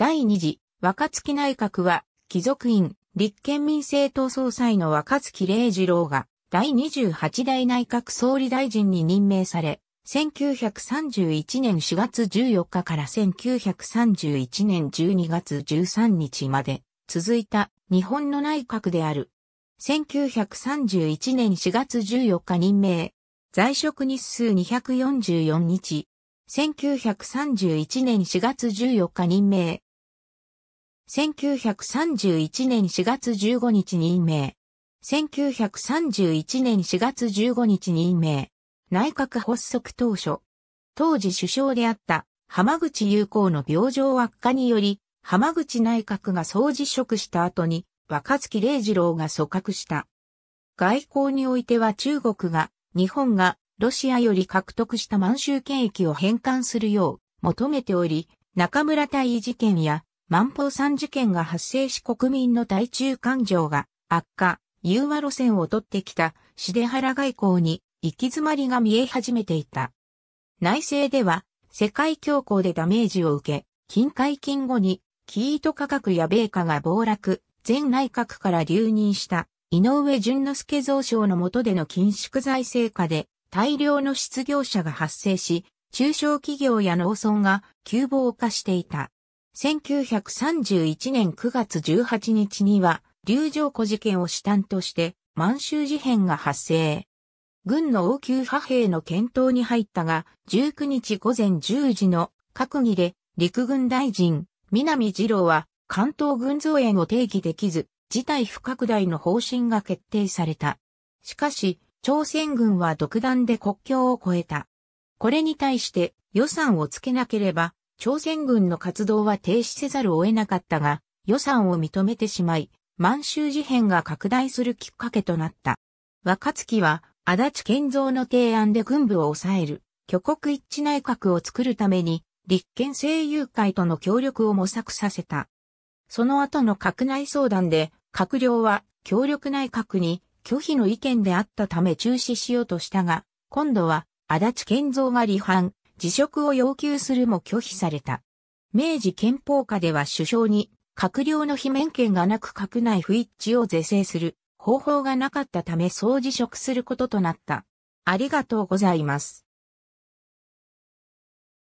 第2次若月内閣は、貴族院、立憲民政党総裁の若月礼二郎が、第28代内閣総理大臣に任命され、1931年4月14日から1931年12月13日まで続いた日本の内閣である。1931年4月14日任命。在職日数244日。1931年4月14日任命。1931年4月15日任命。1931年4月15日任命。内閣発足当初。当時首相であった浜口友好の病状悪化により、浜口内閣が総辞職した後に若月礼二郎が組閣した。外交においては中国が、日本がロシアより獲得した満州権益を返還するよう求めており、中村大尉事件や万法三事件が発生し国民の対中感情が悪化、融和路線を取ってきたシデハラ外交に行き詰まりが見え始めていた。内政では世界恐慌でダメージを受け、近海近後にキート価格や米価が暴落、前内閣から留任した井上淳之介増省の下での緊縮財政下で大量の失業者が発生し、中小企業や農村が急乏化していた。1931年9月18日には、流浄古事件を主担として、満州事変が発生。軍の応急派兵の検討に入ったが、19日午前10時の閣議で、陸軍大臣、南二郎は、関東軍増援を定義できず、事態不拡大の方針が決定された。しかし、朝鮮軍は独断で国境を越えた。これに対して予算をつけなければ朝鮮軍の活動は停止せざるを得なかったが、予算を認めてしまい、満州事変が拡大するきっかけとなった。若月は、足立健三の提案で軍部を抑える、挙国一致内閣を作るために、立憲政友会との協力を模索させた。その後の閣内相談で、閣僚は協力内閣に拒否の意見であったため中止しようとしたが、今度は足立健三が離反、辞職を要求するも拒否された。明治憲法下では首相に閣僚の罷免権がなく閣内不一致を是正する方法がなかったため総辞職することとなった。ありがとうございます。